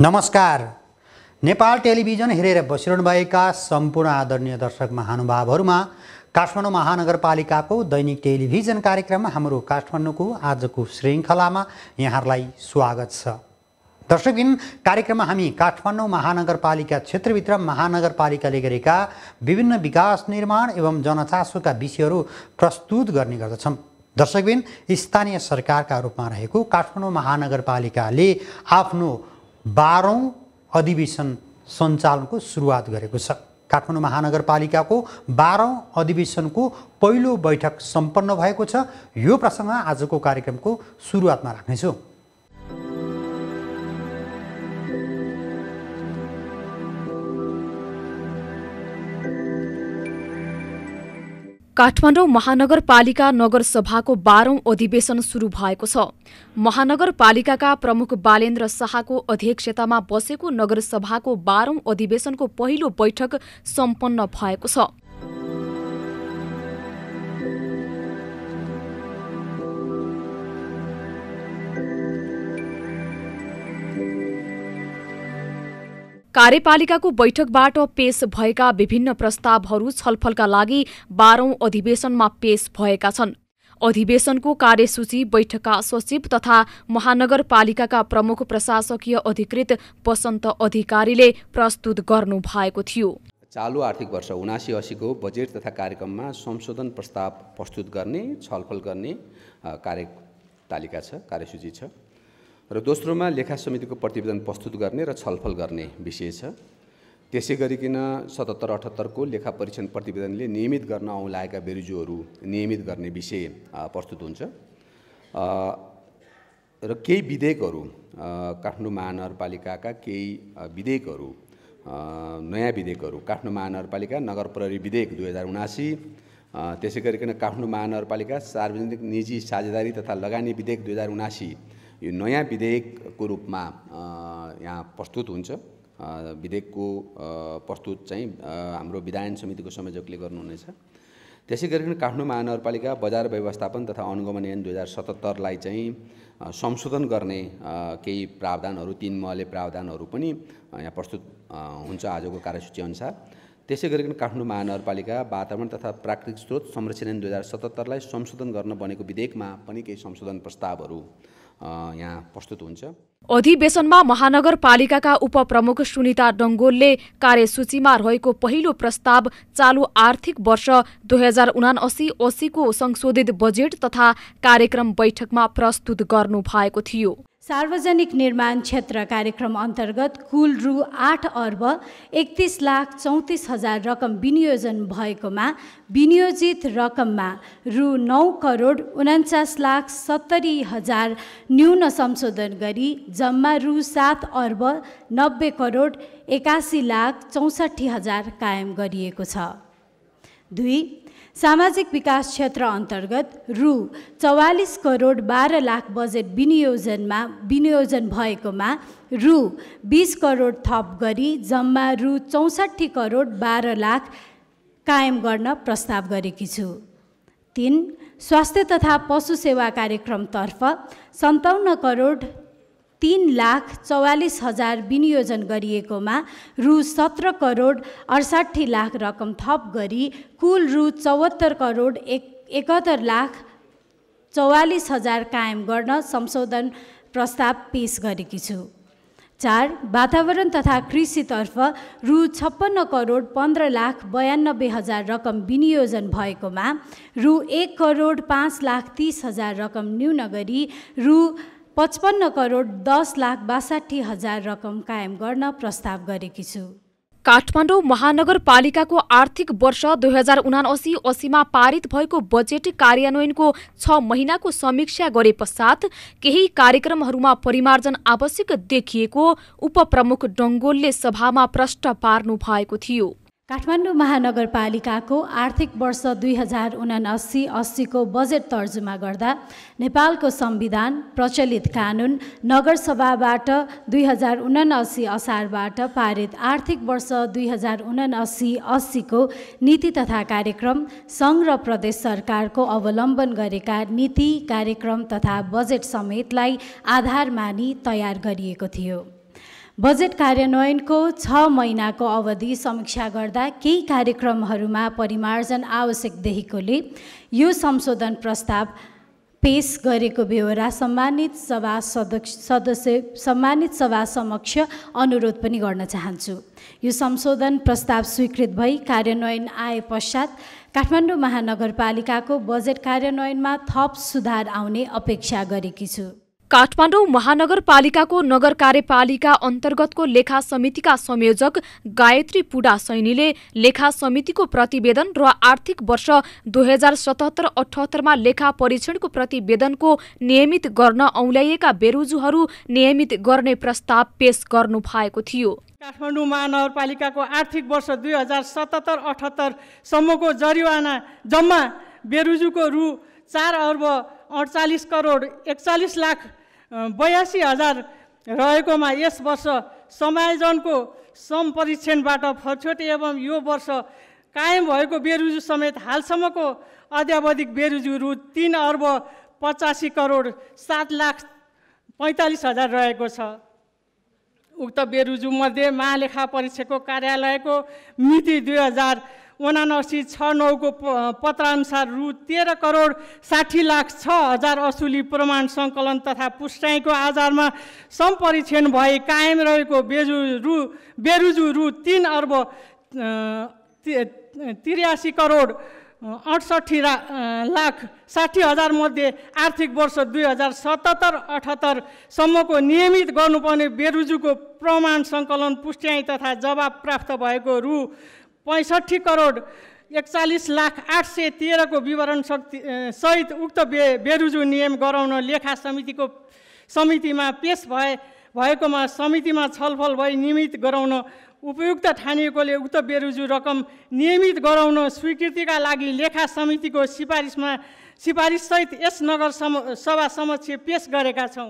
नमस्कार नेपाल टेलिभिजन हेरेर बसिरहनुभएका सम्पूर्ण आदरणीय दर्शक महानुभावहरूमा काठमाडौँ महानगरपालिकाको दैनिक टेलिभिजन कार्यक्रम हाम्रो काठमाडौँको आजको श्रृङ्खलामा यहाँहरूलाई स्वागत छ दर्शकबिन कार्यक्रममा हामी काठमाडौँ महानगरपालिका क्षेत्रभित्र महानगरपालिकाले गरेका विभिन्न विकास निर्माण एवं जनचासोका विषयहरू प्रस्तुत गर्ने गर्दछौँ दर्शकबिन स्थानीय सरकारका रूपमा रहेको काठमाडौँ महानगरपालिकाले आफ्नो बाह्रौँ अधिवेशन सञ्चालनको सुरुवात गरेको छ काठमाडौँ महानगरपालिकाको बाह्रौँ अधिवेशनको पहिलो बैठक सम्पन्न भएको छ यो प्रसङ्ग आजको कार्यक्रमको सुरुवातमा राख्नेछु काठमाडौँ महानगरपालिका नगरसभाको बाह्रौं अधिवेशन सुरु भएको छ महानगरपालिकाका प्रमुख बालेन्द्र शाहको अध्यक्षतामा बसेको नगरसभाको बाह्रौं अधिवेशनको पहिलो बैठक सम्पन्न भएको छ कार्यपालिकाको बैठकबाट पेश भएका विभिन्न प्रस्तावहरू छलफलका लागि बाह्रौं अधिवेशनमा पेश भएका छन् अधिवेशनको कार्यसूची बैठकका सचिव तथा महानगरपालिकाका प्रमुख प्रशासकीय अधिकृत वसन्त अधिकारीले प्रस्तुत गर्नु भएको थियो चालु आर्थिक वर्ष उनासी असीको बजेट तथा कार्यक्रममा संशोधन प्रस्ताव प्रस्तुत गर्ने छलफल गर्ने कार्यतालिका छ कार्यसूची छ र दोस्रोमा लेखा समितिको प्रतिवेदन प्रस्तुत गर्ने र छलफल गर्ने विषय छ त्यसै गरिकन सतहत्तर अठहत्तरको लेखा परीक्षण प्रतिवेदनले नियमित गर्न आउँ लागेका नियमित गर्ने विषय प्रस्तुत हुन्छ र केही विधेयकहरू काठमाडौँ महानगरपालिकाका केही विधेयकहरू नयाँ विधेयकहरू काठमाडौँ महानगरपालिका नगर प्रहरी विधेयक दुई हजार उनासी त्यसै गरिकन काठमाडौँ महानगरपालिका सार्वजनिक निजी साझेदारी तथा लगानी विधेयक दुई हजार उनासी यो नयाँ विधेयकको रूपमा यहाँ प्रस्तुत हुन्छ विधेयकको प्रस्तुत चाहिँ हाम्रो विधायन समितिको संयोजकले गर्नुहुनेछ त्यसै गरिकन काठमाडौँ महानगरपालिका बजार व्यवस्थापन तथा अनुगमन ऐन दुई हजार सतहत्तरलाई चाहिँ संशोधन गर्ने केही प्रावधानहरू तिन महले प्रावधानहरू पनि यहाँ प्रस्तुत हुन्छ आजको कार्यसूची अनुसार त्यसै गरिकन काठमाडौँ महानगरपालिका वातावरण तथा प्राकृतिक स्रोत संरक्षण ऐन दुई हजार सतहत्तरलाई संशोधन गर्न बनेको विधेयकमा पनि केही संशोधन प्रस्तावहरू यहाँ प्रस्तुत हुन्छ अधिवेशनमा महानगरपालिकाका उपप्रमुख सुनिता डङ्गोलले कार्यसूचीमा रहेको पहिलो प्रस्ताव चालु आर्थिक वर्ष दुई हजार उनासी असीको संशोधित बजेट तथा कार्यक्रम बैठकमा प्रस्तुत गर्नु भएको थियो सार्वजनिक निर्माण क्षेत्र कार्यक्रम अन्तर्गत कुल रु आठ अर्ब एकतिस लाख चौतिस हजार रकम विनियोजन भएकोमा विनियोजित रकममा रु नौ करोड उन्चास लाख सत्तरी हजार न्यून संशोधन गरी जम्मा रु सात अर्ब नब्बे करोड एकासी लाख चौसठी हजार कायम गरिएको छ दुई सामाजिक विकास क्षेत्र अन्तर्गत रु चौवालिस करोड बाह्र लाख बजेट विनियोजनमा विनियोजन भएकोमा रु बिस करोड थप गरी जम्मा रु चौसठी करोड बाह्र लाख कायम गर्न प्रस्ताव गरेकी छु तिन स्वास्थ्य तथा पशु सेवा कार्यक्रमतर्फ सन्ताउन्न करोड तिन लाख चौवालिस हजार विनियोजन गरिएकोमा रु सत्र करोड अडसाठी लाख रकम थप गरी कुल रु चौहत्तर करोड एक एकहत्तर लाख चौवालिस हजार कायम गर्न संशोधन प्रस्ताव पेस गरेकी छु चार वातावरण तथा कृषितर्फ रु छप्पन्न करोड पन्ध्र लाख बयानब्बे हजार रकम विनियोजन भएकोमा रु एक करोड पाँच लाख तिस हजार रकम न्यून गरी रु पचपन्न करोड दस लाख बासाठी हजार रकम कायम गर्न प्रस्ताव गरेकी छु काठमाडौँ महानगरपालिकाको आर्थिक वर्ष दुई हजार उनासी असीमा पारित भएको बजेट कार्यान्वयनको छ महिनाको समीक्षा गरे पश्चात केही कार्यक्रमहरूमा परिमार्जन आवश्यक देखिएको उपप्रमुख डङ्गोलले सभामा प्रश्न पार्नु भएको थियो काठमाडौँ महानगरपालिकाको आर्थिक वर्ष दुई हजार उनासी अस्सीको बजेट तर्जुमा गर्दा नेपालको संविधान प्रचलित कानुन नगरसभाबाट दुई हजार उनासी असारबाट पारित आर्थिक वर्ष दुई हजार उनासी अस्सीको नीति तथा कार्यक्रम सङ्घ र प्रदेश सरकारको अवलम्बन गरेका नीति कार्यक्रम तथा बजेट समेतलाई आधार मानि तयार गरिएको थियो बजेट कार्यान्वयनको छ महिनाको अवधि समीक्षा गर्दा केही कार्यक्रमहरूमा परिमार्जन आवश्यक देखेकोले यो संशोधन प्रस्ताव पेस गरेको बेहोरा सम्मानित सभा सदस्य सदस्य सम्मानित सभा समक्ष अनुरोध पनि गर्न चाहन्छु यो संशोधन प्रस्ताव स्वीकृत भई कार्यान्वयन आए पश्चात काठमाडौँ महानगरपालिकाको बजेट कार्यान्वयनमा थप सुधार आउने अपेक्षा गरेकी छु काठमाडौँ महानगरपालिकाको नगर कार्यपालिका अन्तर्गतको लेखा समितिका संयोजक गायत्री पुडा सैनीले लेखा समितिको प्रतिवेदन र आर्थिक वर्ष दुई हजार सतहत्तर अठहत्तरमा लेखा परीक्षणको प्रतिवेदनको नियमित गर्न औल्याइएका बेरुजुहरू नियमित गर्ने प्रस्ताव पेश गर्नु भएको थियो काठमाडौँ महानगरपालिकाको आर्थिक वर्ष दुई हजार सतहत्तर अठहत्तरसम्मको जरिवाना जम्मा बेरुजुको रु चार अर्ब अडचालिस करोड एकचालिस लाख बयासी हजार रहेकोमा यस वर्ष समायोजनको परीक्षणबाट फछोटे एवं यो वर्ष कायम भएको बेरुजु समेत हालसम्मको अध्यावधिक बेरुजु रु तिन अर्ब पचासी करोड सात लाख पैँतालिस हजार रहेको छ उक्त बेरुजुमध्ये महालेखा परीक्षकको कार्यालयको मिति दुई हजार उनासी छ नौको पत्रअनुसार रु तेह्र करोड साठी लाख छ हजार असुली प्रमाण सङ्कलन तथा पुष्टाइको आधारमा सम्परीक्षण भई कायम रहेको बेजु रु बेरुजु रु तिन अर्ब त्रियासी करोड अठसट्ठी लाख साठी हजारमध्ये आर्थिक वर्ष दुई हजार सतहत्तर अठहत्तरसम्मको नियमित गर्नुपर्ने बेरुजुको प्रमाण सङ्कलन पुष्ट्याई तथा जवाब प्राप्त भएको रु पैँसठी करोड एकचालिस लाख आठ सय तेह्रको विवरण शक्ति सहित उक्त बे बेरुजु नियम गराउन लेखा समितिको समितिमा पेस भए भएकोमा समितिमा छलफल भई नियमित गराउन उपयुक्त ठानिएकोले उक्त बेरुजु रकम नियमित गराउन स्वीकृतिका लागि लेखा समितिको सिफारिसमा सिफारिससहित यस नगर सम सभा समक्ष पेस गरेका छौँ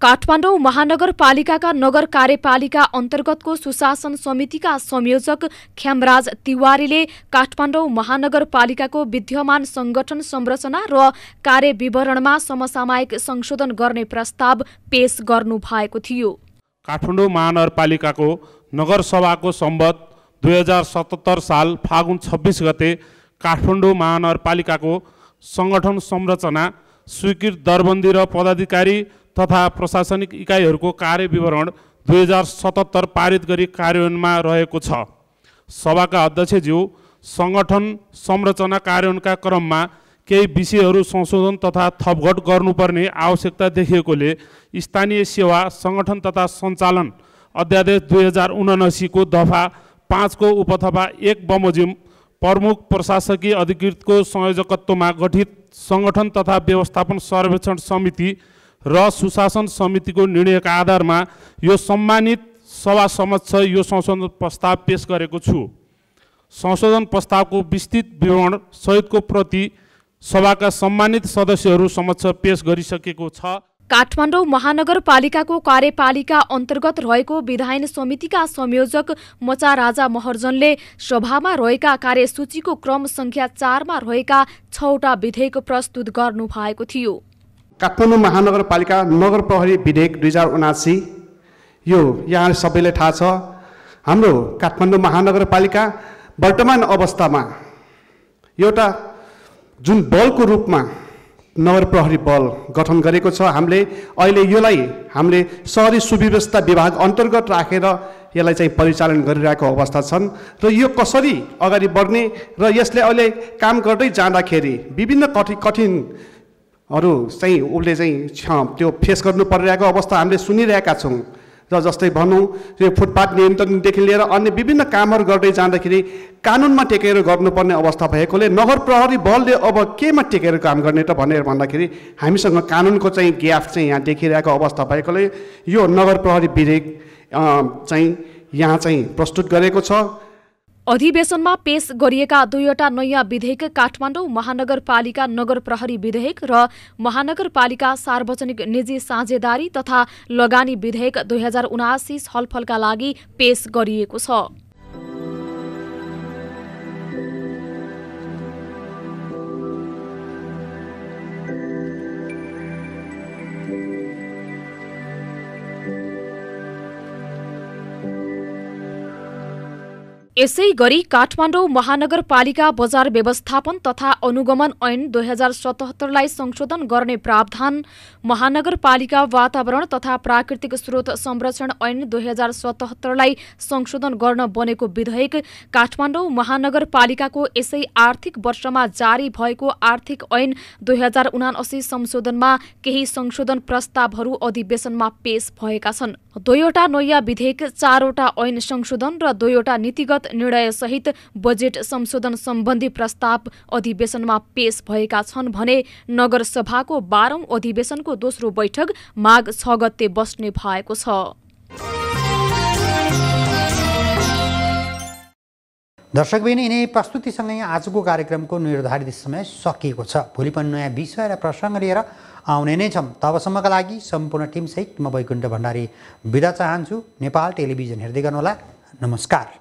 काठमाडौँ महानगरपालिकाका नगर कार्यपालिका अन्तर्गतको सुशासन समितिका संयोजक ख्यामराज तिवारीले काठमाडौँ महानगरपालिकाको विद्यमान संगठन संरचना र कार्यविवरणमा समसामयिक संशोधन गर्ने प्रस्ताव पेश गर्नु भएको थियो काठमाडौँ महानगरपालिकाको नगरसभाको सम्बत दुई हजार सतहत्तर साल फागुन छब्बिस गते काठमाडौँ महानगरपालिकाको सङ्गठन संरचना स्वीकृत दरबन्दी र पदाधिकारी तथा प्रशासनिक इकाइहरूको कार्यविवरण दुई हजार सतहत्तर पारित गरी कार्यान्वयनमा रहेको छ सभाका अध्यक्षज्यू सङ्गठन संरचना कार्यान्वयनका क्रममा केही विषयहरू संशोधन तथा थपघट गर्नुपर्ने आवश्यकता देखिएकोले स्थानीय सेवा सङ्गठन तथा सञ्चालन अध्यादेश दुई हजार उनासीको दफा पाँचको उपथफा एक बमोजिम प्रमुख प्रशासकीय अधिकृतको संयोजकत्वमा गठित सङ्गठन तथा व्यवस्थापन सर्वेक्षण समिति र सुशासन समितिको निर्णयका आधारमा यो सम्मानित सभा समक्ष यो संशोधन प्रस्ताव पेश गरेको छु संशोधन प्रस्तावको विस्तृत विवरण सहितको प्रति सभाका सम्मानित सदस्यहरू समक्ष पेश गरिसकेको छ काठमाडौँ महानगरपालिकाको कार्यपालिका अन्तर्गत रहेको विधायन समितिका संयोजक मचा राजा महर्जनले सभामा रहेका कार्यसूचीको क्रम सङ्ख्या चारमा रहेका छवटा विधेयक प्रस्तुत गर्नु भएको थियो काठमाडौँ महानगरपालिका नगर प्रहरी विधेयक दुई हजार उनासी यो यहाँ सबैलाई थाहा छ हाम्रो काठमाडौँ महानगरपालिका वर्तमान अवस्थामा एउटा जुन बलको रूपमा नगर प्रहरी बल गठन गरेको छ हामीले अहिले यसलाई हामीले सहरी सुव्यवस्था विभाग अन्तर्गत राखेर यसलाई चाहिँ परिचालन गरिरहेको अवस्था छन् र यो कसरी अगाडि बढ्ने र यसले अहिले काम गर्दै जाँदाखेरि विभिन्न कठिन कठिन हरू चाहिँ उसले चाहिँ त्यो फेस गर्नु परिरहेको अवस्था हामीले सुनिरहेका छौँ र जस्तै भनौँ यो फुटपाथ नियन्त्रणदेखि लिएर अन्य विभिन्न कामहरू गर्दै जाँदाखेरि कानुनमा टेकेर गर्नुपर्ने अवस्था भएकोले नगर प्रहरी बलले अब केमा टेकेर काम गर्ने त भनेर भन्दाखेरि हामीसँग कानुनको चाहिँ ग्याप चाहिँ यहाँ देखिरहेको अवस्था भएकोले यो नगर प्रहरी विधेयक चाहिँ यहाँ चाहिँ प्रस्तुत गरेको छ अधिवेशनमा पेश गरिएका दुईवटा नयाँ विधेयक काठमाडौँ महानगरपालिका नगर प्रहरी विधेयक र महानगरपालिका सार्वजनिक निजी साझेदारी तथा लगानी विधेयक दुई हजार उनासी छलफलका लागि पेश गरिएको छ यसै गरी काठमाडौँ महानगरपालिका बजार व्यवस्थापन तथा अनुगमन ऐन दुई हजार सतहत्तरलाई संशोधन गर्ने प्रावधान महानगरपालिका वातावरण तथा प्राकृतिक स्रोत संरक्षण ऐन दुई हजार सतहत्तरलाई संशोधन गर्न बनेको विधेयक काठमाडौँ महानगरपालिकाको यसै आर्थिक वर्षमा जारी भएको आर्थिक ऐन दुई हजार उनासी संशोधनमा केही संशोधन प्रस्तावहरू अधिवेशनमा पेश भएका छन् दुईवटा नयाँ विधेयक चारवटा ऐन संशोधन र दुईवटा नीतिगत निर्णयसहित बजेट संशोधन सम्बन्धी प्रस्ताव अधिवेशनमा पेश भएका छन् भने नगरसभाको बाह्रौं अधिवेशनको दोस्रो बैठक माघ छ गते बस्ने भएको छ दर्शकबिन यिनै प्रस्तुतिसँगै आजको कार्यक्रमको निर्धारित समय सकिएको छ भोलि पनि नयाँ विषय र प्रसङ्ग लिएर आउने नै छौँ तबसम्मका लागि सम्पूर्ण टिमसहित म वैकुण्ठ भण्डारी बिदा चाहन्छु नेपाल टेलिभिजन हेर्दै गर्नुहोला नमस्कार